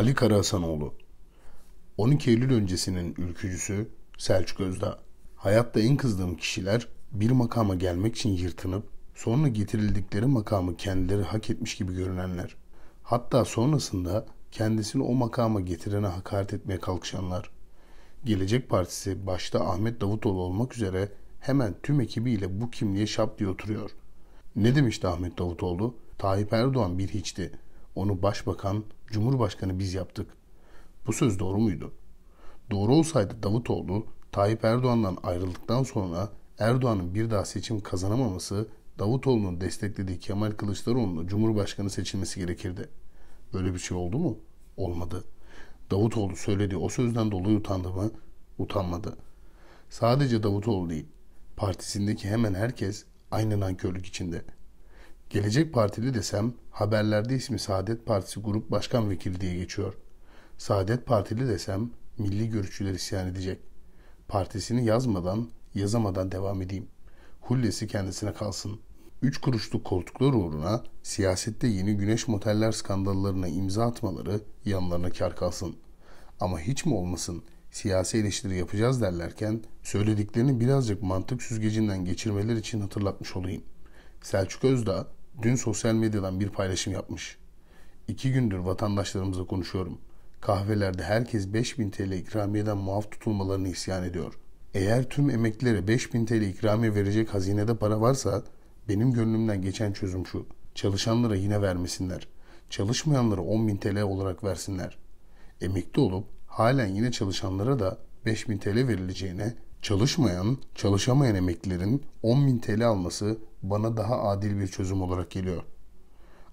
Ali Karahasanoğlu 12 Eylül öncesinin ülkücüsü Selçuk Özda, Hayatta en kızdığım kişiler bir makama gelmek için yırtınıp sonra getirildikleri makamı kendileri hak etmiş gibi görünenler. Hatta sonrasında kendisini o makama getirene hakaret etmeye kalkışanlar. Gelecek Partisi başta Ahmet Davutoğlu olmak üzere hemen tüm ekibiyle bu kimliğe şap diye oturuyor. Ne demişti Ahmet Davutoğlu? Tayyip Erdoğan bir hiçti. Onu başbakan, cumhurbaşkanı biz yaptık. Bu söz doğru muydu? Doğru olsaydı Davutoğlu, Tayyip Erdoğan'dan ayrıldıktan sonra Erdoğan'ın bir daha seçim kazanamaması Davutoğlu'nun desteklediği Kemal Kılıçdaroğlu'nun Cumhurbaşkanı seçilmesi gerekirdi. Böyle bir şey oldu mu? Olmadı. Davutoğlu söylediği o sözden dolayı utandı mı? Utanmadı. Sadece Davutoğlu değil, partisindeki hemen herkes aynı nankörlük içinde.'' Gelecek Partili desem haberlerde ismi Saadet Partisi Grup Başkan Vekili diye geçiyor. Saadet Partili desem milli görüşçüler isyan edecek. Partisini yazmadan, yazamadan devam edeyim. Hullesi kendisine kalsın. Üç kuruşluk koltuklar uğruna siyasette yeni güneş moteller skandallarına imza atmaları yanlarına kar kalsın. Ama hiç mi olmasın siyasi eleştiri yapacağız derlerken söylediklerini birazcık mantık süzgecinden geçirmeler için hatırlatmış olayım. Selçuk Özdağ Dün sosyal medyadan bir paylaşım yapmış. İki gündür vatandaşlarımıza konuşuyorum. Kahvelerde herkes 5000 TL ikramiyeden muaf tutulmalarını isyan ediyor. Eğer tüm emeklilere 5000 TL ikramiye verecek hazinede para varsa benim gönlümden geçen çözüm şu. Çalışanlara yine vermesinler. Çalışmayanlara 10.000 TL olarak versinler. Emekli olup halen yine çalışanlara da 5000 TL verileceğine çalışmayan, çalışamayan emeklilerin 10.000 TL alması bana daha adil bir çözüm olarak geliyor.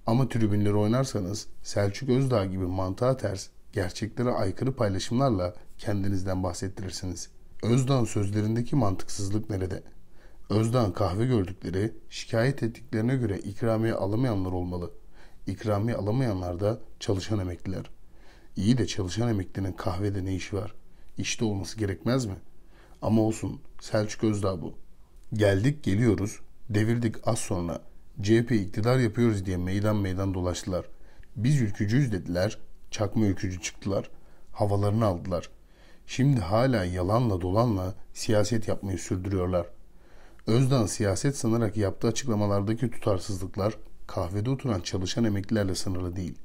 Ama tribünleri oynarsanız Selçuk Özdağ gibi mantığa ters, gerçeklere aykırı paylaşımlarla kendinizden bahsettirirsiniz. Özdağ'ın sözlerindeki mantıksızlık nerede? Özdağ'ın kahve gördükleri, şikayet ettiklerine göre ikramiye alamayanlar olmalı. İkramiye alamayanlar da çalışan emekliler. İyi de çalışan emeklinin kahvede ne işi var? İşte olması gerekmez mi? Ama olsun Selçuk Özdağ bu. Geldik geliyoruz Devirdik az sonra. CHP iktidar yapıyoruz diye meydan meydan dolaştılar. Biz ülkücüyüz dediler. Çakma ülkücü çıktılar. Havalarını aldılar. Şimdi hala yalanla dolanla siyaset yapmayı sürdürüyorlar. Özdan siyaset sanarak yaptığı açıklamalardaki tutarsızlıklar kahvede oturan çalışan emeklilerle sınırlı değil.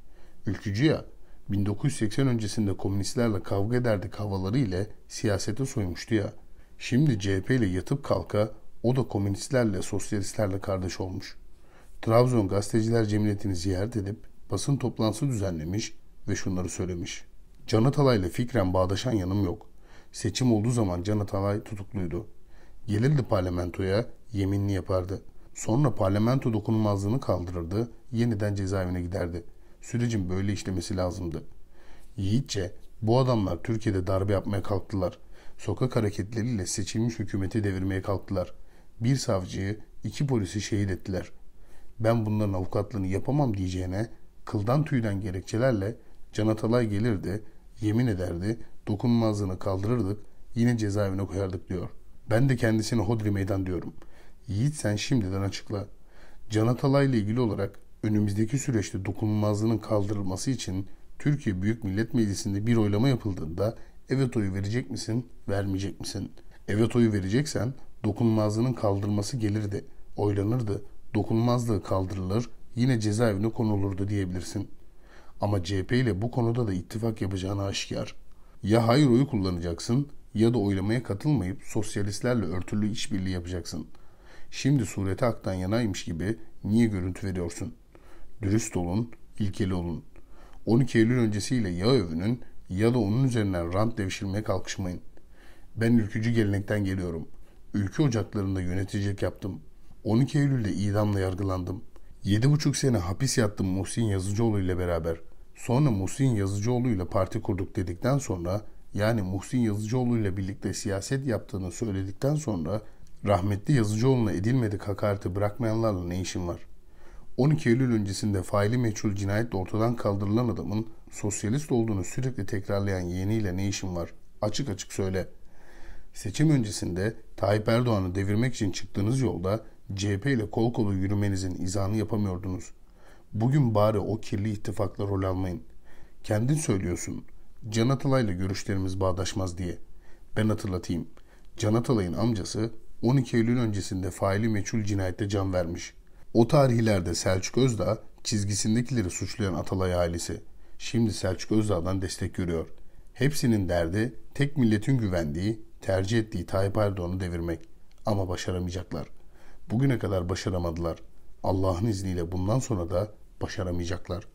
Ülkücü ya 1980 öncesinde komünistlerle kavga ederdi havaları ile siyasete soymuştu ya. Şimdi CHP ile yatıp kalka o da komünistlerle, sosyalistlerle kardeş olmuş. Trabzon Gazeteciler Cemiyeti'ni ziyaret edip basın toplantısı düzenlemiş ve şunları söylemiş. Can Atalay ile fikren bağdaşan yanım yok. Seçim olduğu zaman Can Atalay tutukluydu. Gelirdi parlamentoya, yeminli yapardı. Sonra parlamento dokunulmazlığını kaldırırdı, yeniden cezaevine giderdi. Sürecin böyle işlemesi lazımdı. Yiğitçe bu adamlar Türkiye'de darbe yapmaya kalktılar. Sokak hareketleriyle seçilmiş hükümeti devirmeye kalktılar bir savcıyı, iki polisi şehit ettiler. Ben bunların avukatlığını yapamam diyeceğine kıldan tüyden gerekçelerle Can Atalay gelirdi, yemin ederdi, dokunmazlığını kaldırırdık, yine cezaevine koyardık diyor. Ben de kendisine hodri meydan diyorum. Yiğit sen şimdiden açıkla. Can Atalay ile ilgili olarak önümüzdeki süreçte dokunulmazlığının kaldırılması için Türkiye Büyük Millet Meclisi'nde bir oylama yapıldığında evet oyu verecek misin, vermeyecek misin? Evet oyu vereceksen dokunmazlığının kaldırılması gelirdi, oylanırdı, dokunmazlığı kaldırılır, yine cezaevine konulurdu diyebilirsin. Ama CHP ile bu konuda da ittifak yapacağını aşikar. Ya hayır oyu kullanacaksın ya da oylamaya katılmayıp sosyalistlerle örtülü işbirliği yapacaksın. Şimdi sureti aktan yanaymış gibi niye görüntü veriyorsun? Dürüst olun, ilkeli olun. 12 Eylül öncesiyle ya övünün ya da onun üzerinden rant devşirmeye kalkışmayın. Ben ülkücü gelenekten geliyorum.'' Ülke ocaklarında yöneticilik yaptım. 12 Eylül'de idamla yargılandım. 7,5 sene hapis yattım Muhsin Yazıcıoğlu ile beraber. Sonra Muhsin Yazıcıoğlu ile parti kurduk dedikten sonra yani Muhsin Yazıcıoğlu ile birlikte siyaset yaptığını söyledikten sonra rahmetli Yazıcıoğlu'na edilmedik hakareti bırakmayanlarla ne işin var? 12 Eylül öncesinde faili meçhul cinayetle ortadan kaldırılan adamın sosyalist olduğunu sürekli tekrarlayan yeğeniyle ne işin var? Açık açık söyle. Seçim öncesinde Tayyip Erdoğan'ı devirmek için çıktığınız yolda CHP ile kol kolu yürümenizin izahını yapamıyordunuz. Bugün bari o kirli ittifakla rol almayın. Kendin söylüyorsun. Can Atalay'la görüşlerimiz bağdaşmaz diye. Ben hatırlatayım. Can Atalay'ın amcası 12 Eylül öncesinde faili meçhul cinayette can vermiş. O tarihlerde Selçuk Özdağ çizgisindekileri suçlayan Atalay ailesi. Şimdi Selçuk Özdağ'dan destek görüyor. Hepsinin derdi tek milletin güvendiği Tercih ettiği Tayyip Erdoğan'ı devirmek. Ama başaramayacaklar. Bugüne kadar başaramadılar. Allah'ın izniyle bundan sonra da başaramayacaklar.